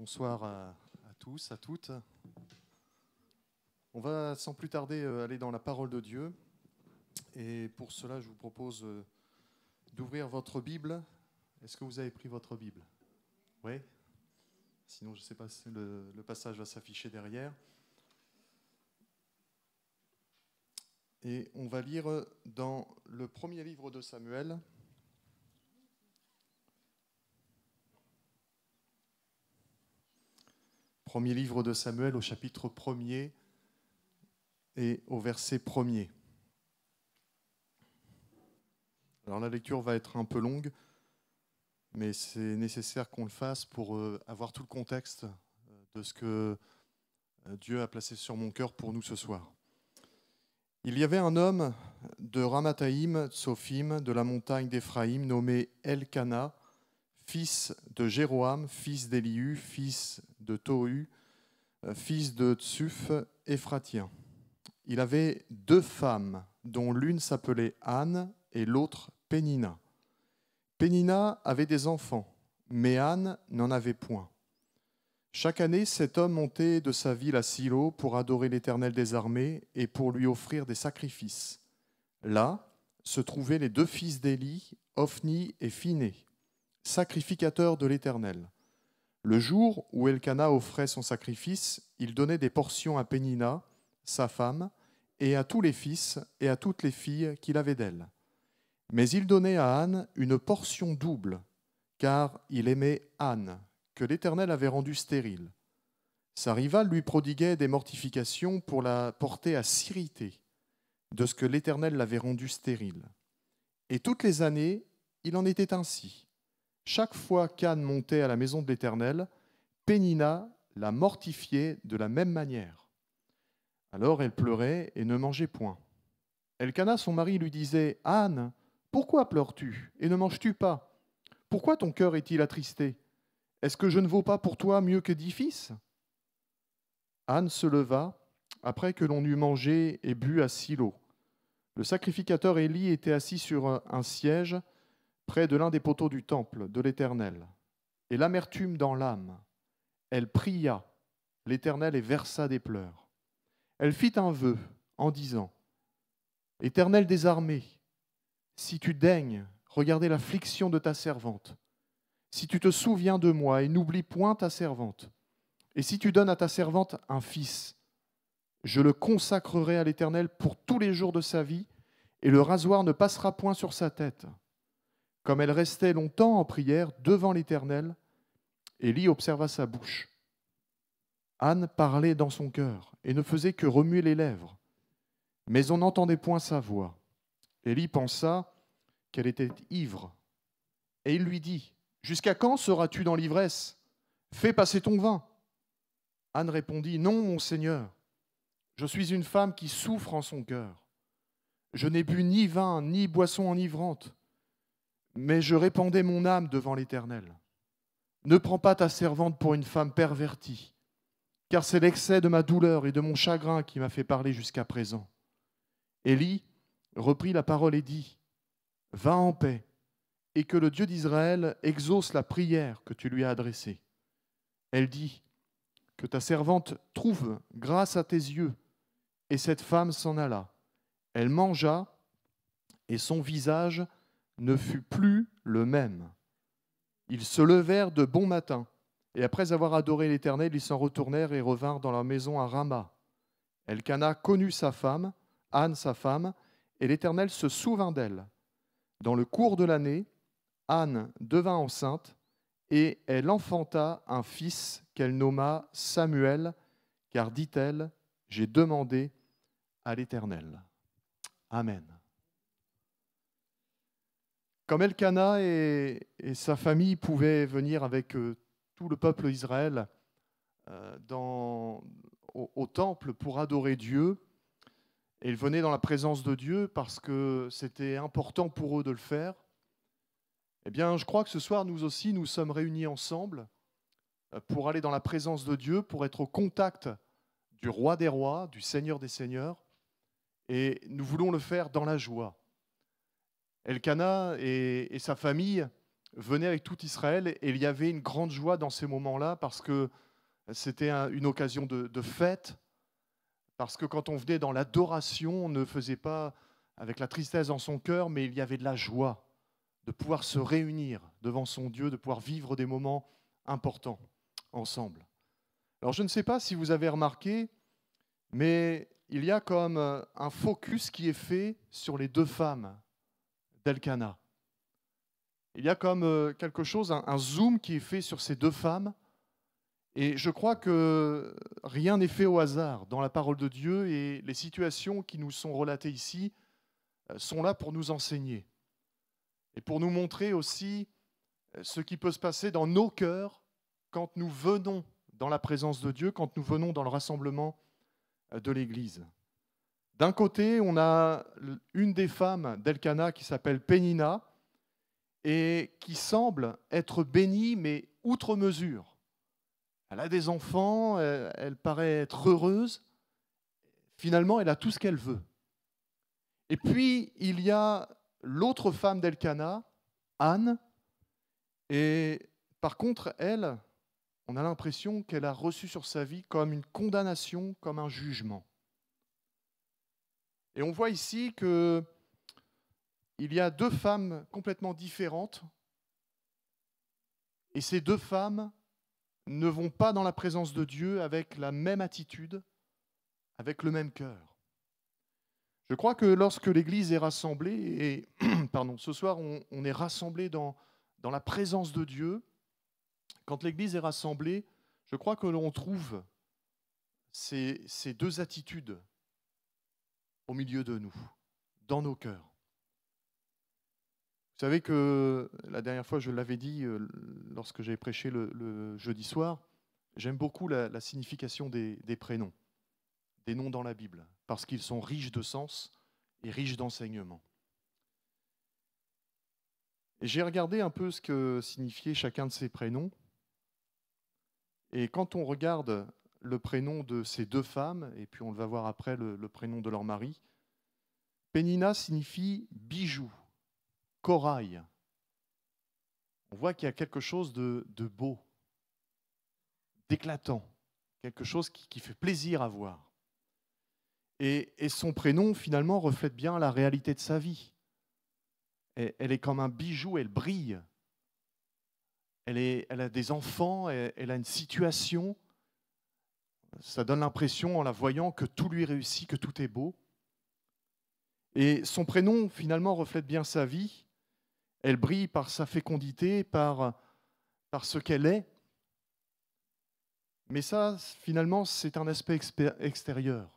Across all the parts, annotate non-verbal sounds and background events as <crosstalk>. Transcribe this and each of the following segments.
Bonsoir à, tous, à toutes. On va sans plus tarder euh, aller dans la parole de Dieu. Et pour cela, je vous propose euh, d'ouvrir votre Bible. Est-ce que vous avez pris votre Bible Oui Sinon, je ne sais pas si le passage va s'afficher derrière. Et on va lire dans le premier livre de Samuel, Premier livre de Samuel au chapitre 1er et au verset 1er. Alors la lecture va être un peu longue, mais c'est nécessaire qu'on le fasse pour euh, avoir tout le contexte euh, de ce que euh, Dieu a placé sur mon cœur pour nous ce soir. Il y avait un homme de Ramathaïm, Sophim, de la montagne d'Éphraïm, nommé Elkana, fils de Jéroam, fils d'Élihu, fils de euh, fils de Tsuf, Ephratien. Il avait deux femmes, dont l'une s'appelait Anne et l'autre Pénina. Pénina avait des enfants, mais Anne n'en avait point. Chaque année, cet homme montait de sa ville à Silo pour adorer l'Éternel des armées et pour lui offrir des sacrifices. Là se trouvaient les deux fils d'Élie, Ophni et Phiné, sacrificateurs de l'Éternel. Le jour où Elkana offrait son sacrifice, il donnait des portions à Pénina, sa femme, et à tous les fils et à toutes les filles qu'il avait d'elle. Mais il donnait à Anne une portion double, car il aimait Anne, que l'Éternel avait rendue stérile. Sa rivale lui prodiguait des mortifications pour la porter à s'irriter de ce que l'Éternel l'avait rendue stérile. Et toutes les années, il en était ainsi. Chaque fois qu'Anne montait à la maison de l'Éternel, Pénina la mortifiait de la même manière. Alors elle pleurait et ne mangeait point. Elkana, son mari, lui disait Anne, pourquoi pleures-tu et ne manges-tu pas Pourquoi ton cœur est-il attristé Est-ce que je ne vaux pas pour toi mieux que dix fils Anne se leva après que l'on eut mangé et bu à Silo. Le sacrificateur Élie était assis sur un siège près de l'un des poteaux du temple de l'Éternel, et l'amertume dans l'âme, elle pria l'Éternel et versa des pleurs. Elle fit un vœu en disant, Éternel des armées, si tu daignes regarder l'affliction de ta servante, si tu te souviens de moi et n'oublies point ta servante, et si tu donnes à ta servante un fils, je le consacrerai à l'Éternel pour tous les jours de sa vie, et le rasoir ne passera point sur sa tête. Comme elle restait longtemps en prière devant l'Éternel, Élie observa sa bouche. Anne parlait dans son cœur et ne faisait que remuer les lèvres, mais on n'entendait point sa voix. Élie pensa qu'elle était ivre, et il lui dit, Jusqu'à quand seras-tu dans l'ivresse Fais passer ton vin. Anne répondit, Non, mon Seigneur, je suis une femme qui souffre en son cœur. Je n'ai bu ni vin ni boisson enivrante mais je répandais mon âme devant l'Éternel. Ne prends pas ta servante pour une femme pervertie, car c'est l'excès de ma douleur et de mon chagrin qui m'a fait parler jusqu'à présent. Élie reprit la parole et dit, Va en paix, et que le Dieu d'Israël exauce la prière que tu lui as adressée. Elle dit, Que ta servante trouve grâce à tes yeux. Et cette femme s'en alla. Elle mangea, et son visage ne fut plus le même. Ils se levèrent de bon matin, et après avoir adoré l'Éternel, ils s'en retournèrent et revinrent dans leur maison à Rama. Elkana connut sa femme, Anne sa femme, et l'Éternel se souvint d'elle. Dans le cours de l'année, Anne devint enceinte, et elle enfanta un fils qu'elle nomma Samuel, car dit-elle, j'ai demandé à l'Éternel. Amen. Comme Elkanah et, sa famille pouvaient venir avec euh, tout le peuple d'Israël euh, au, temple pour adorer Dieu, et ils venaient dans la présence de Dieu parce que c'était important pour eux de le faire, eh bien, je crois que ce soir, nous aussi, nous sommes réunis ensemble euh, pour aller dans la présence de Dieu, pour être au contact du roi des rois, du Seigneur des seigneurs, et nous voulons le faire dans la joie. Elkana et, et sa famille venaient avec tout Israël et il y avait une grande joie dans ces moments-là parce que c'était une occasion de, de, fête, parce que quand on venait dans l'adoration, on ne faisait pas avec la tristesse dans son cœur, mais il y avait de la joie de pouvoir se réunir devant son Dieu, de pouvoir vivre des moments importants ensemble. Alors je ne sais pas si vous avez remarqué, mais il y a comme un focus qui est fait sur les deux femmes Delcana. Il y a comme euh, quelque chose, un zoom qui est fait sur ces deux femmes. Et je crois que rien n'est fait au hasard dans la parole de Dieu et les situations qui nous sont relatées ici euh, sont là pour nous enseigner et pour nous montrer aussi euh, ce qui peut se passer dans nos cœurs quand nous venons dans la présence de Dieu, quand nous venons dans le rassemblement de l'Église. D'un côté, on a une des femmes d'Elkana qui s'appelle Pénina et qui semble être bénie, mais outre mesure. Elle a des enfants, elle, paraît être heureuse. Finalement, elle a tout ce qu'elle veut. Et puis, il y a l'autre femme d'Elkana, Anne, et par contre, elle, on a l'impression qu'elle a reçu sur sa vie comme une condamnation, comme un jugement. Et on voit ici que il y a deux femmes complètement différentes, et ces deux femmes ne vont pas dans la présence de Dieu avec la même attitude, avec le même cœur. Je crois que lorsque l'Église est rassemblée, et <clears throat> pardon, ce soir on, est rassemblé dans, dans la présence de Dieu, quand l'Église est rassemblée, je crois que l'on trouve ces, ces deux attitudes au milieu de nous, dans nos cœurs. Vous savez que la dernière fois, je l'avais dit euh, lorsque j'ai prêché le, jeudi soir, j'aime beaucoup la, signification des, prénoms, des noms dans la Bible, parce qu'ils sont riches de sens et riches d'enseignement. j'ai regardé un peu ce que signifiait chacun de ces prénoms. Et quand on regarde le prénom de ces deux femmes, et puis on le va voir après le, prénom de leur mari. Penina signifie bijou, corail. On voit qu'il y a quelque chose de, beau, d'éclatant, quelque chose qui, fait plaisir à voir. Et, son prénom, finalement, reflète bien la réalité de sa vie. elle est comme un bijou, elle brille. Elle, a des enfants, elle a une situation ça donne l'impression en la voyant que tout lui réussit, que tout est beau. Et son prénom, finalement, reflète bien sa vie. Elle brille par sa fécondité, par, par ce qu'elle est. Mais ça, finalement, c'est un aspect extérieur.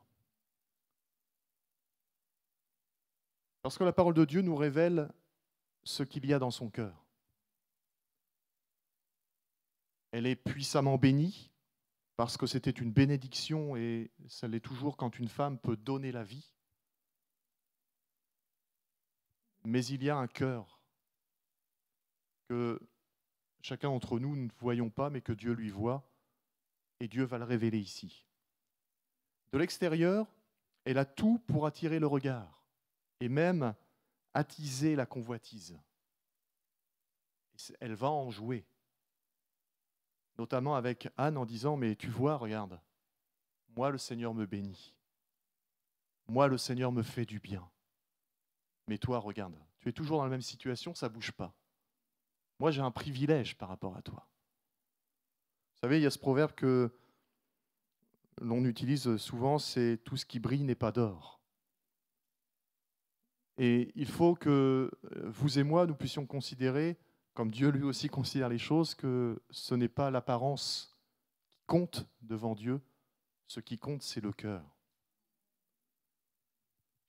Parce que la parole de Dieu nous révèle ce qu'il y a dans son cœur. Elle est puissamment bénie, parce que c'était une bénédiction et ça l'est toujours quand une femme peut donner la vie. Mais il y a un cœur que chacun d'entre nous ne voyons pas, mais que Dieu lui voit, et Dieu va le révéler ici. De l'extérieur, elle a tout pour attirer le regard, et même attiser la convoitise. Elle va en jouer notamment avec Anne en disant, mais tu vois, regarde, moi le Seigneur me bénit, moi le Seigneur me fait du bien, mais toi, regarde, tu es toujours dans la même situation, ça ne bouge pas. Moi, j'ai un privilège par rapport à toi. Vous savez, il y a ce proverbe que l'on utilise souvent, c'est tout ce qui brille n'est pas d'or. Et il faut que vous et moi, nous puissions considérer comme Dieu lui aussi considère les choses, que ce n'est pas l'apparence qui compte devant Dieu, ce qui compte, c'est le cœur.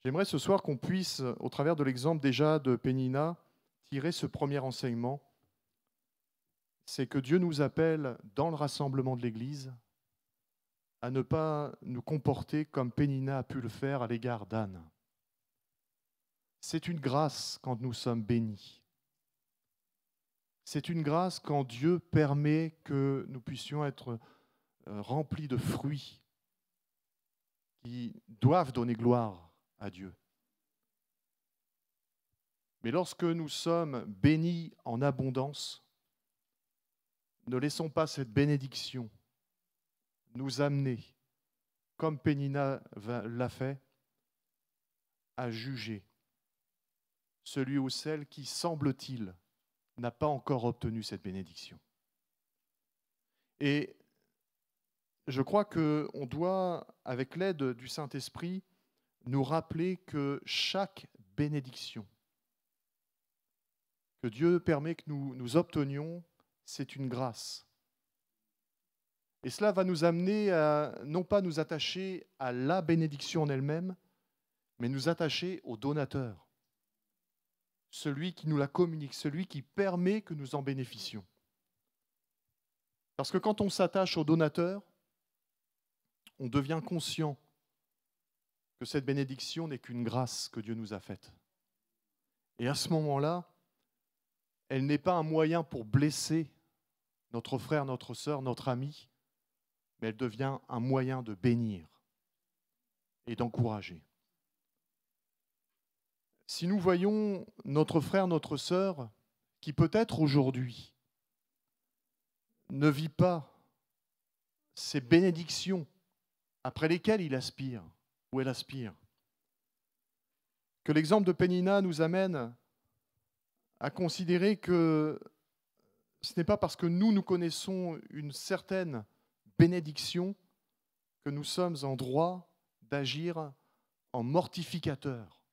J'aimerais ce soir qu'on puisse, au travers de l'exemple déjà de Pénina, tirer ce premier enseignement. C'est que Dieu nous appelle, dans le rassemblement de l'Église, à ne pas nous comporter comme Pénina a pu le faire à l'égard d'Anne. C'est une grâce quand nous sommes bénis. C'est une grâce quand Dieu permet que nous puissions être euh, remplis de fruits qui doivent donner gloire à Dieu. Mais lorsque nous sommes bénis en abondance, ne laissons pas cette bénédiction nous amener, comme Pénina l'a fait, à juger celui ou celle qui, semble-t-il, n'a pas encore obtenu cette bénédiction. Et je crois qu'on doit, avec l'aide du Saint-Esprit, nous rappeler que chaque bénédiction que Dieu permet que nous, nous obtenions, c'est une grâce. Et cela va nous amener à non pas nous attacher à la bénédiction en elle-même, mais nous attacher au donateur celui qui nous la communique, celui qui permet que nous en bénéficions. Parce que quand on s'attache au donateur, on devient conscient que cette bénédiction n'est qu'une grâce que Dieu nous a faite. Et à ce moment-là, elle n'est pas un moyen pour blesser notre frère, notre sœur, notre ami, mais elle devient un moyen de bénir et d'encourager si nous voyons notre frère, notre sœur, qui peut-être aujourd'hui ne vit pas ces bénédictions après lesquelles il aspire ou elle aspire, que l'exemple de Pénina nous amène à considérer que ce n'est pas parce que nous, nous connaissons une certaine bénédiction que nous sommes en droit d'agir en mortificateur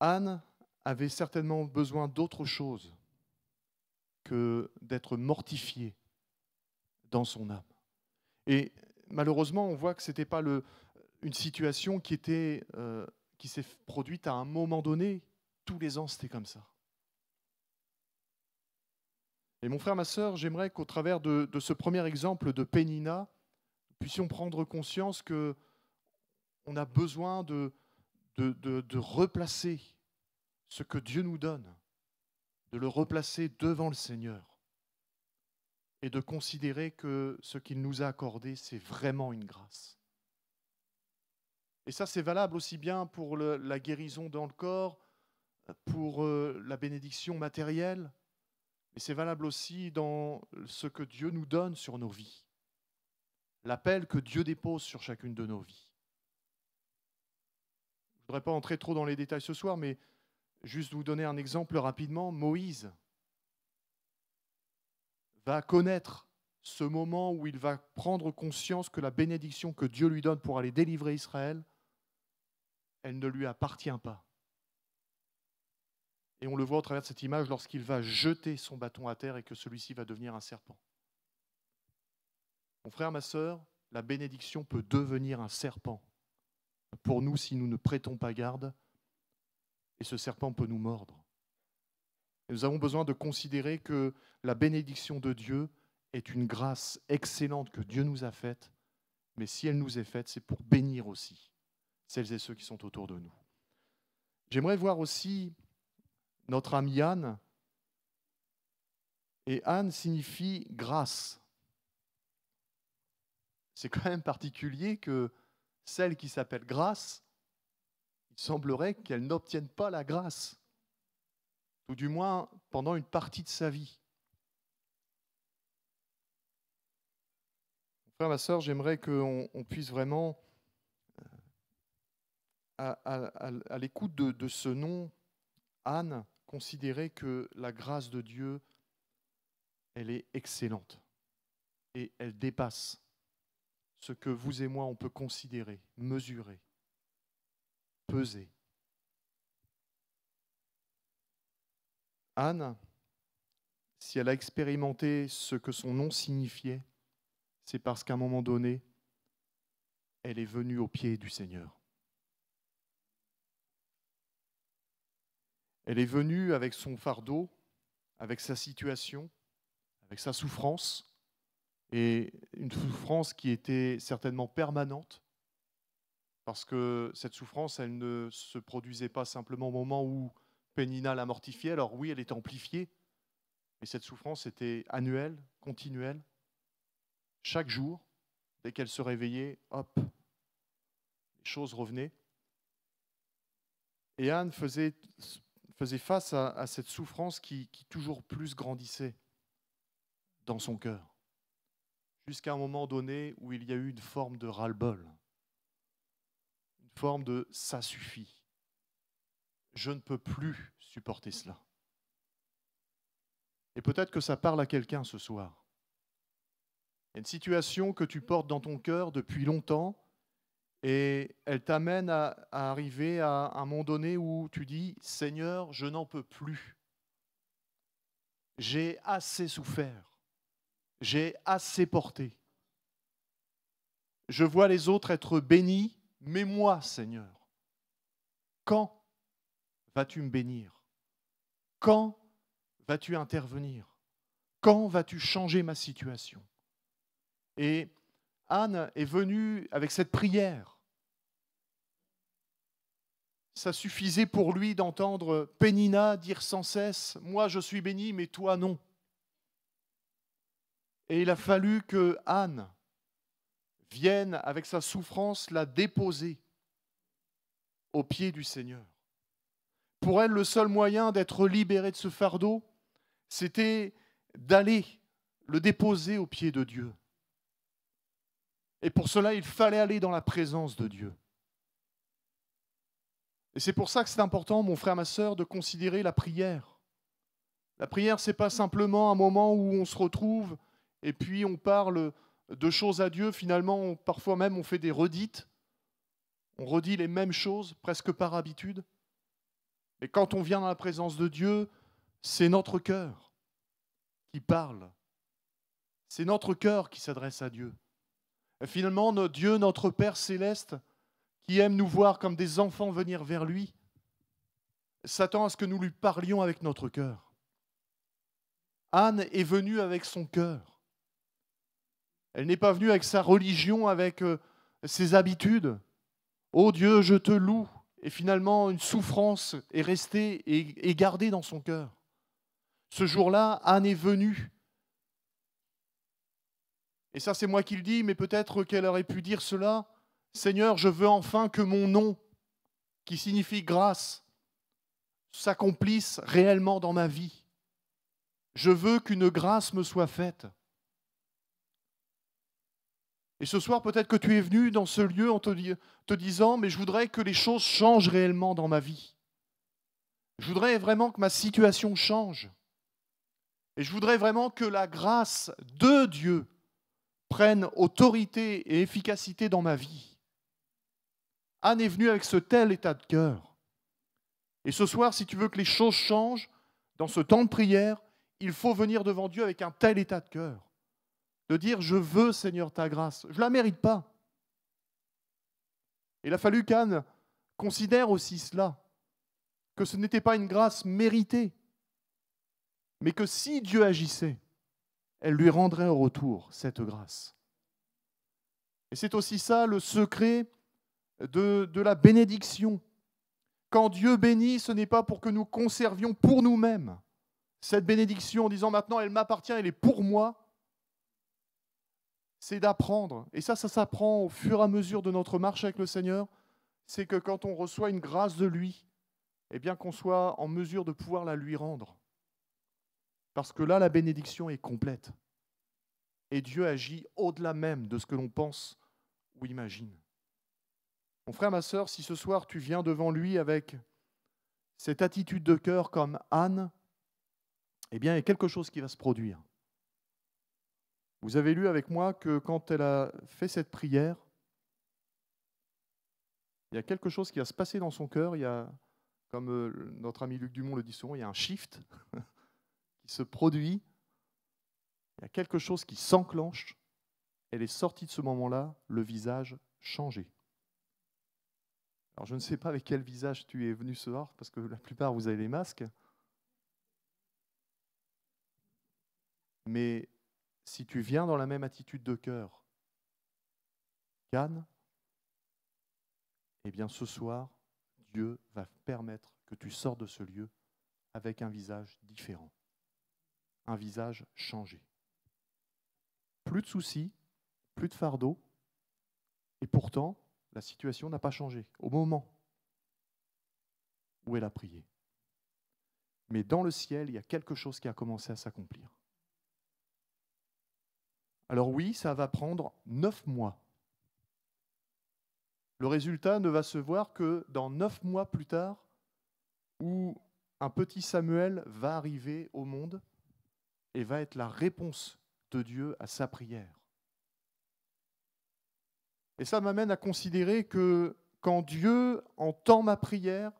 Anne avait certainement besoin d'autre chose que d'être mortifiée dans son âme. Et malheureusement, on voit que ce n'était pas une situation qui, euh, qui s'est produite à un moment donné. Tous les ans, c'était comme ça. Et mon frère, ma sœur, j'aimerais qu'au travers de, ce premier exemple de Pénina, nous puissions prendre conscience que on a besoin de, de, replacer ce que Dieu nous donne, de le replacer devant le Seigneur et de considérer que ce qu'il nous a accordé, c'est vraiment une grâce. Et ça, c'est valable aussi bien pour la guérison dans le corps, pour euh, la bénédiction matérielle, mais c'est valable aussi dans ce que Dieu nous donne sur nos vies, l'appel que Dieu dépose sur chacune de nos vies. Je ne voudrais pas entrer trop dans les détails ce soir, mais juste vous donner un exemple rapidement. Moïse va connaître ce moment où il va prendre conscience que la bénédiction que Dieu lui donne pour aller délivrer Israël, elle ne lui appartient pas. Et on le voit au travers de cette image lorsqu'il va jeter son bâton à terre et que celui-ci va devenir un serpent. Mon frère, ma sœur, la bénédiction peut devenir un serpent pour nous si nous ne prêtons pas garde, et ce serpent peut nous mordre. nous avons besoin de considérer que la bénédiction de Dieu est une grâce excellente que Dieu nous a faite, mais si elle nous est faite, c'est pour bénir aussi celles et ceux qui sont autour de nous. J'aimerais voir aussi notre amie Anne, et Anne signifie grâce. C'est quand même particulier que celle qui s'appelle grâce, il semblerait qu'elle n'obtienne pas la grâce, ou du moins pendant une partie de sa vie. Frère, ma soeur, j'aimerais qu'on puisse vraiment, euh, à, l'écoute de ce nom, Anne, considérer que la grâce de Dieu, elle est excellente et elle dépasse ce que vous et moi, on peut considérer, mesurer, peser. Anne, si elle a expérimenté ce que son nom signifiait, c'est parce qu'à un moment donné, elle est venue aux pieds du Seigneur. Elle est venue avec son fardeau, avec sa situation, avec sa souffrance, et une souffrance qui était certainement permanente, parce que cette souffrance, elle ne se produisait pas simplement au moment où Pénina la mortifiait, alors oui, elle était amplifiée, mais cette souffrance était annuelle, continuelle, chaque jour, dès qu'elle se réveillait, hop, les choses revenaient. Et Anne faisait, face à, cette souffrance qui, qui toujours plus grandissait dans son cœur jusqu'à un moment donné où il y a eu une forme de ras-le-bol, une forme de ⁇ ça suffit ⁇ Je ne peux plus supporter cela. Et peut-être que ça parle à quelqu'un ce soir. Il y a une situation que tu portes dans ton cœur depuis longtemps et elle t'amène à, à arriver à un moment donné où tu dis ⁇ Seigneur, je n'en peux plus. J'ai assez souffert j'ai assez porté. Je vois les autres être bénis, mais moi, Seigneur, quand vas-tu me bénir Quand vas-tu intervenir Quand vas-tu changer ma situation Et Anne est venue avec cette prière. Ça suffisait pour lui d'entendre Pénina dire sans cesse, Moi je suis béni, mais toi non. Et il a fallu que Anne vienne avec sa souffrance la déposer aux pieds du Seigneur. Pour elle, le seul moyen d'être libérée de ce fardeau, c'était d'aller le déposer aux pieds de Dieu. Et pour cela, il fallait aller dans la présence de Dieu. Et c'est pour ça que c'est important, mon frère, ma sœur, de considérer la prière. La prière, ce n'est pas simplement un moment où on se retrouve et puis on parle de choses à Dieu, finalement, parfois même on fait des redites, on redit les mêmes choses presque par habitude. Mais quand on vient dans la présence de Dieu, c'est notre cœur qui parle. C'est notre cœur qui s'adresse à Dieu. finalement, notre Dieu, notre Père céleste, qui aime nous voir comme des enfants venir vers lui, s'attend à ce que nous lui parlions avec notre cœur. Anne est venue avec son cœur. Elle n'est pas venue avec sa religion, avec euh, ses habitudes. Oh Dieu, je te loue. Et finalement, une souffrance est restée et gardée dans son cœur. Ce jour-là, Anne est venue. Et ça, c'est moi qui le dis, mais peut-être qu'elle aurait pu dire cela. Seigneur, je veux enfin que mon nom, qui signifie grâce, s'accomplisse réellement dans ma vie. Je veux qu'une grâce me soit faite. Et ce soir, peut-être que tu es venu dans ce lieu en te, disant, mais je voudrais que les choses changent réellement dans ma vie. Je voudrais vraiment que ma situation change. Et je voudrais vraiment que la grâce de Dieu prenne autorité et efficacité dans ma vie. Anne est venue avec ce tel état de cœur. Et ce soir, si tu veux que les choses changent, dans ce temps de prière, il faut venir devant Dieu avec un tel état de cœur de dire Je veux, Seigneur, ta grâce. Je ne la mérite pas. Il a fallu qu'Anne considère aussi cela, que ce n'était pas une grâce méritée, mais que si Dieu agissait, elle lui rendrait en retour cette grâce. Et c'est aussi ça le secret de, de la bénédiction. Quand Dieu bénit, ce n'est pas pour que nous conservions pour nous-mêmes cette bénédiction en disant maintenant elle m'appartient, elle est pour moi, c'est d'apprendre. Et ça, ça s'apprend au fur et à mesure de notre marche avec le Seigneur. C'est que quand on reçoit une grâce de lui, eh bien qu'on soit en mesure de pouvoir la lui rendre. Parce que là, la bénédiction est complète. Et Dieu agit au-delà même de ce que l'on pense ou imagine. Mon frère, ma sœur, si ce soir tu viens devant lui avec cette attitude de cœur comme Anne, eh bien, il y a quelque chose qui va se produire. Vous avez lu avec moi que quand elle a fait cette prière, il y a quelque chose qui va se passer dans son cœur, il y comme euh, notre ami Luc Dumont le dit souvent, il y a un shift <laughs> qui se produit, il y a quelque chose qui s'enclenche, elle est sortie de ce moment-là, le visage changé. Alors je ne sais pas avec quel visage tu es venu ce soir, parce que la plupart vous avez les masques, mais si tu viens dans la même attitude de cœur qu'Anne, eh bien ce soir, Dieu va permettre que tu sors de ce lieu avec un visage différent, un visage changé. Plus de soucis, plus de fardeaux, et pourtant, la situation n'a pas changé au moment où elle a prié. Mais dans le ciel, il y a quelque chose qui a commencé à s'accomplir. Alors oui, ça va prendre neuf mois. Le résultat ne va se voir que dans neuf mois plus tard, où un petit Samuel va arriver au monde et va être la réponse de Dieu à sa prière. Et ça m'amène à considérer que quand Dieu entend ma prière,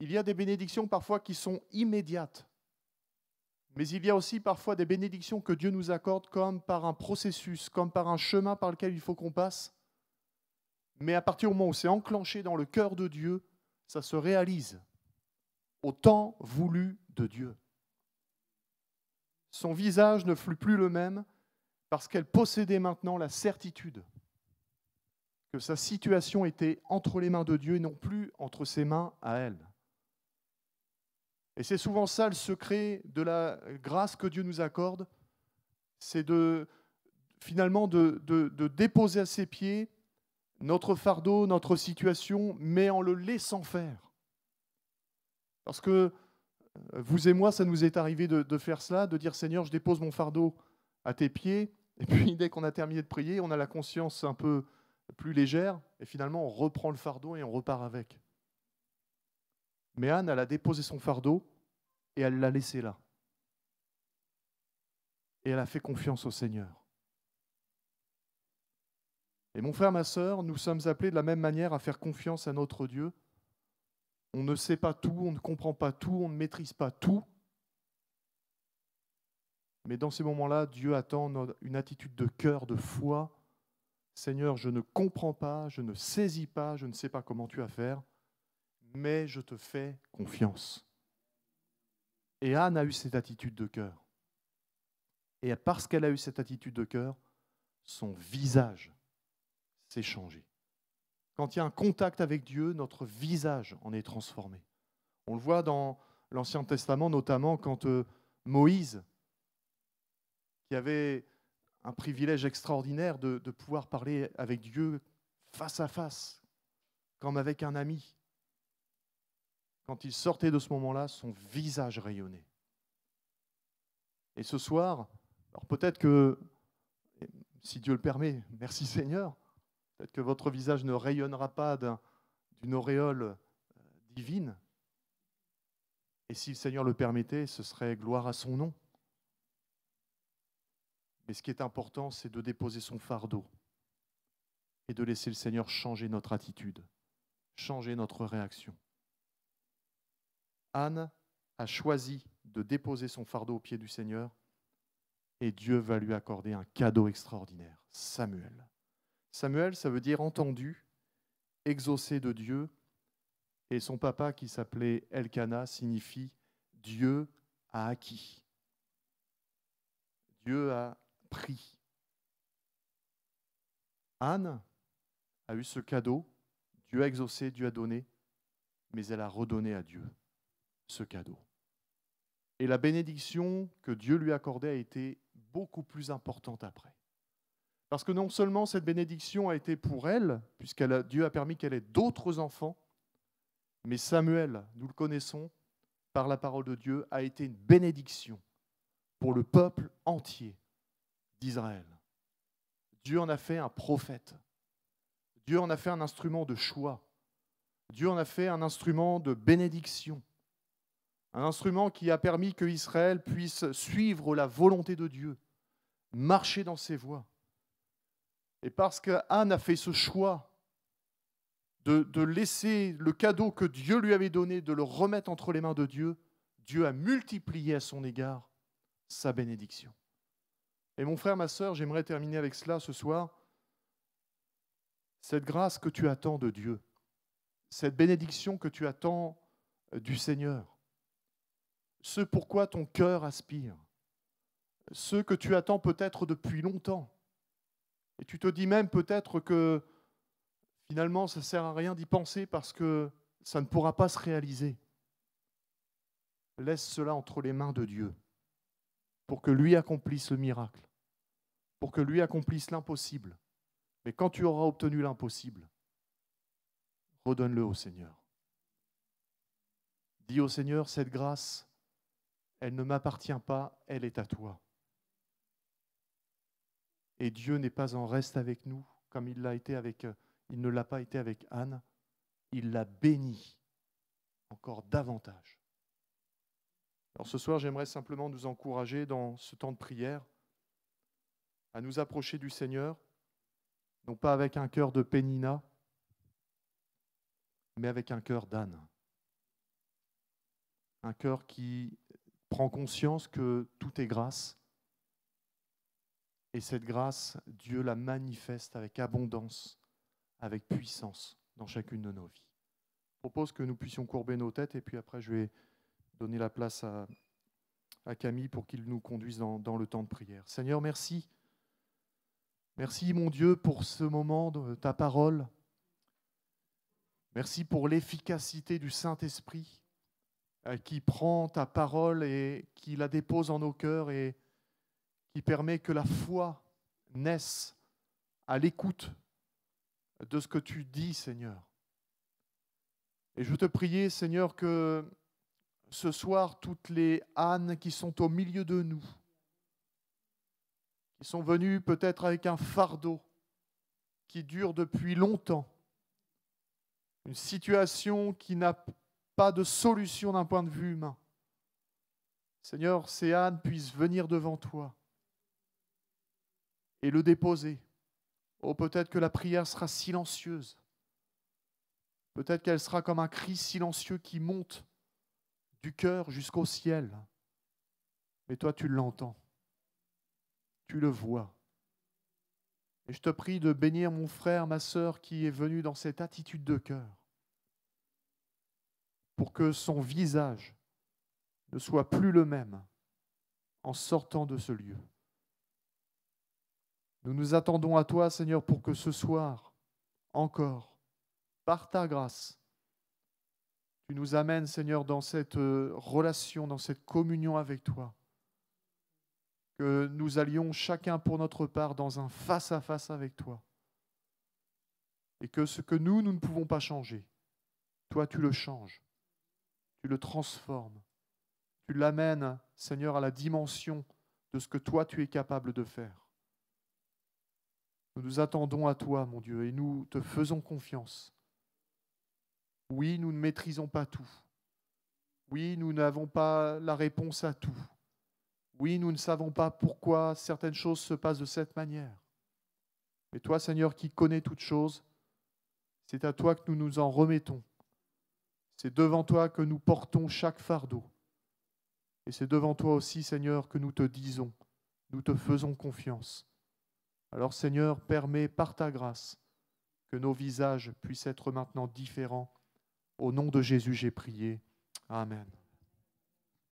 il y a des bénédictions parfois qui sont immédiates. Mais il y a aussi parfois des bénédictions que Dieu nous accorde comme par un processus, comme par un chemin par lequel il faut qu'on passe. Mais à partir du moment où c'est enclenché dans le cœur de Dieu, ça se réalise au temps voulu de Dieu. Son visage ne fut plus le même parce qu'elle possédait maintenant la certitude que sa situation était entre les mains de Dieu et non plus entre ses mains à elle. Et c'est souvent ça le secret de la grâce que Dieu nous accorde, c'est de finalement de, déposer à ses pieds notre fardeau, notre situation, mais en le laissant faire. Parce que euh, vous et moi, ça nous est arrivé de faire cela, de dire Seigneur, je dépose mon fardeau à tes pieds, et puis <laughs> dès qu'on a terminé de prier, on a la conscience un peu plus légère, et finalement on reprend le fardeau et on repart avec. Mais Anne, elle a déposé son fardeau et elle l'a laissé là. Et elle a fait confiance au Seigneur. Et mon frère, ma sœur, nous sommes appelés de la même manière à faire confiance à notre Dieu. On ne sait pas tout, on ne comprend pas tout, on ne maîtrise pas tout. Mais dans ces moments-là, Dieu attend une attitude de cœur, de foi. Seigneur, je ne comprends pas, je ne saisis pas, je ne sais pas comment tu as faire, mais je te fais confiance. Et Anne a eu cette attitude de cœur. Et parce qu'elle a eu cette attitude de cœur, son visage s'est changé. Quand il y a un contact avec Dieu, notre visage en est transformé. On le voit dans l'Ancien Testament, notamment quand euh, Moïse, qui avait un privilège extraordinaire de, de pouvoir parler avec Dieu face à face, comme avec un ami, quand il sortait de ce moment-là, son visage rayonnait. Et ce soir, alors peut-être que, si Dieu le permet, <laughs> merci Seigneur, peut-être que votre visage ne rayonnera pas d'une auréole euh, divine. Et si le Seigneur le permettait, ce serait gloire à son nom. Mais ce qui est important, c'est de déposer son fardeau et de laisser le Seigneur changer notre attitude, changer notre réaction. Anne a choisi de déposer son fardeau aux pieds du Seigneur et Dieu va lui accorder un cadeau extraordinaire, Samuel. Samuel, ça veut dire entendu, exaucé de Dieu, et son papa qui s'appelait Elkana signifie Dieu a acquis. Dieu a pris. Anne a eu ce cadeau, Dieu a exaucé, Dieu a donné, mais elle a redonné à Dieu ce cadeau. Et la bénédiction que Dieu lui accordait a été beaucoup plus importante après. Parce que non seulement cette bénédiction a été pour elle, puisque Dieu a permis qu'elle ait d'autres enfants, mais Samuel, nous le connaissons, par la parole de Dieu, a été une bénédiction pour le peuple entier d'Israël. Dieu en a fait un prophète. Dieu en a fait un instrument de choix. Dieu en a fait un instrument de bénédiction un instrument qui a permis que Israël puisse suivre la volonté de Dieu, marcher dans ses voies. Et parce qu'Anne a fait ce choix de, laisser le cadeau que Dieu lui avait donné, de le remettre entre les mains de Dieu, Dieu a multiplié à son égard sa bénédiction. Et mon frère, ma sœur, j'aimerais terminer avec cela ce soir. Cette grâce que tu attends de Dieu, cette bénédiction que tu attends du Seigneur, ce pourquoi ton cœur aspire, ce que tu attends peut-être depuis longtemps. Et tu te dis même peut-être que finalement ça ne sert à rien d'y penser parce que ça ne pourra pas se réaliser. Laisse cela entre les mains de Dieu pour que lui accomplisse le miracle, pour que lui accomplisse l'impossible. Mais quand tu auras obtenu l'impossible, redonne-le au Seigneur. Dis au Seigneur, cette grâce, elle ne m'appartient pas, elle est à toi. Et Dieu n'est pas en reste avec nous, comme il l'a été avec, euh, il ne l'a pas été avec Anne. Il l'a béni encore davantage. Alors ce soir, j'aimerais simplement nous encourager dans ce temps de prière à nous approcher du Seigneur, non pas avec un cœur de Pénina, mais avec un cœur d'Anne. Un cœur qui prends conscience que tout est grâce. Et cette grâce, Dieu la manifeste avec abondance, avec puissance dans chacune de nos vies. Je propose que nous puissions courber nos têtes et puis après je vais donner la place à, Camille pour qu'il nous conduise dans le temps de prière. Seigneur, merci. Merci mon Dieu pour ce moment de ta parole. Merci pour l'efficacité du Saint-Esprit euh, qui prend ta parole et qui la dépose en nos cœurs et qui permet que la foi naisse à l'écoute de ce que tu dis, Seigneur. Et je te prier, Seigneur, que ce soir, toutes les ânes qui sont au milieu de nous, qui sont venues peut-être avec un fardeau qui dure depuis longtemps, une situation qui n'a pas de solution d'un point de vue humain. Seigneur, ces ânes puissent venir devant toi et le déposer. Oh, peut-être que la prière sera silencieuse. Peut-être qu'elle sera comme un cri silencieux qui monte du cœur jusqu'au ciel. Mais toi, tu l'entends. Tu le vois. Et je te prie de bénir mon frère, ma sœur qui est venu dans cette attitude de cœur pour que son visage ne soit plus le même en sortant de ce lieu. Nous nous attendons à toi, Seigneur, pour que ce soir, encore, par ta grâce, tu nous amènes, Seigneur, dans cette euh, relation, dans cette communion avec toi, que nous allions chacun pour notre part dans un face-à-face -face avec toi, et que ce que nous, nous ne pouvons pas changer, toi, tu le changes tu le transformes, tu l'amènes, Seigneur, à la dimension de ce que toi tu es capable de faire. Nous nous attendons à toi, mon Dieu, et nous te faisons confiance. Oui, nous ne maîtrisons pas tout. Oui, nous n'avons pas la réponse à tout. Oui, nous ne savons pas pourquoi certaines choses se passent de cette manière. Mais toi, Seigneur, qui connais toutes choses, c'est à toi que nous nous en remettons c'est devant toi que nous portons chaque fardeau. Et c'est devant toi aussi, Seigneur, que nous te disons, nous te faisons confiance. Alors, Seigneur, permets par ta grâce que nos visages puissent être maintenant différents. Au nom de Jésus, j'ai prié. Amen.